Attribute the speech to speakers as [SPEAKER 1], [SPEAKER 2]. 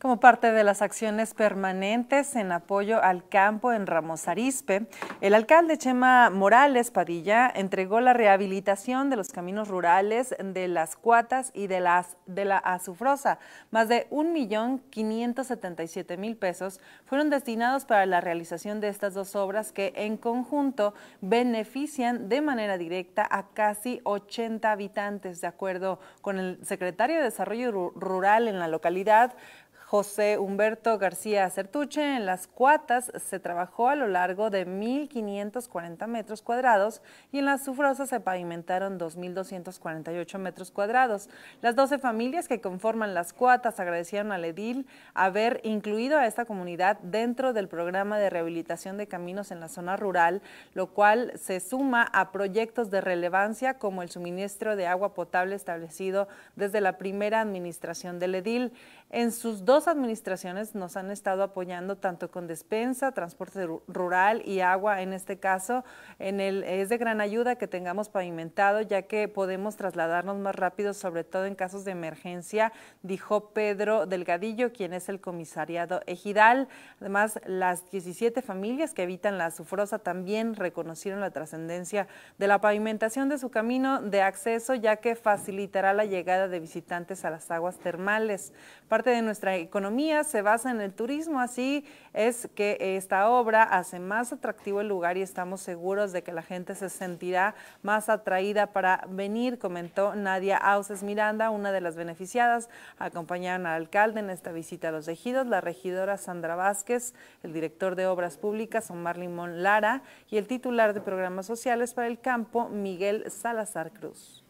[SPEAKER 1] Como parte de las acciones permanentes en apoyo al campo en Ramos Arizpe, el alcalde Chema Morales Padilla entregó la rehabilitación de los caminos rurales de las Cuatas y de, las, de la Azufrosa. Más de 1.577.000 pesos fueron destinados para la realización de estas dos obras que en conjunto benefician de manera directa a casi 80 habitantes, de acuerdo con el secretario de Desarrollo Rural en la localidad, José Humberto García Certuche. En las cuatas se trabajó a lo largo de 1.540 metros cuadrados y en las sufrosas se pavimentaron 2.248 metros cuadrados. Las 12 familias que conforman las cuatas agradecieron al edil haber incluido a esta comunidad dentro del programa de rehabilitación de caminos en la zona rural, lo cual se suma a proyectos de relevancia como el suministro de agua potable establecido desde la primera administración del edil. En sus dos administraciones nos han estado apoyando tanto con despensa, transporte rural y agua. En este caso, en el, es de gran ayuda que tengamos pavimentado, ya que podemos trasladarnos más rápido, sobre todo en casos de emergencia, dijo Pedro Delgadillo, quien es el comisariado ejidal. Además, las 17 familias que habitan la Sufrosa también reconocieron la trascendencia de la pavimentación de su camino de acceso, ya que facilitará la llegada de visitantes a las aguas termales. Parte de nuestra economía se basa en el turismo, así es que esta obra hace más atractivo el lugar y estamos seguros de que la gente se sentirá más atraída para venir, comentó Nadia Auses Miranda, una de las beneficiadas. Acompañaron al alcalde en esta visita a los ejidos, la regidora Sandra Vázquez, el director de Obras Públicas Omar Limón Lara y el titular de Programas Sociales para el Campo, Miguel Salazar Cruz.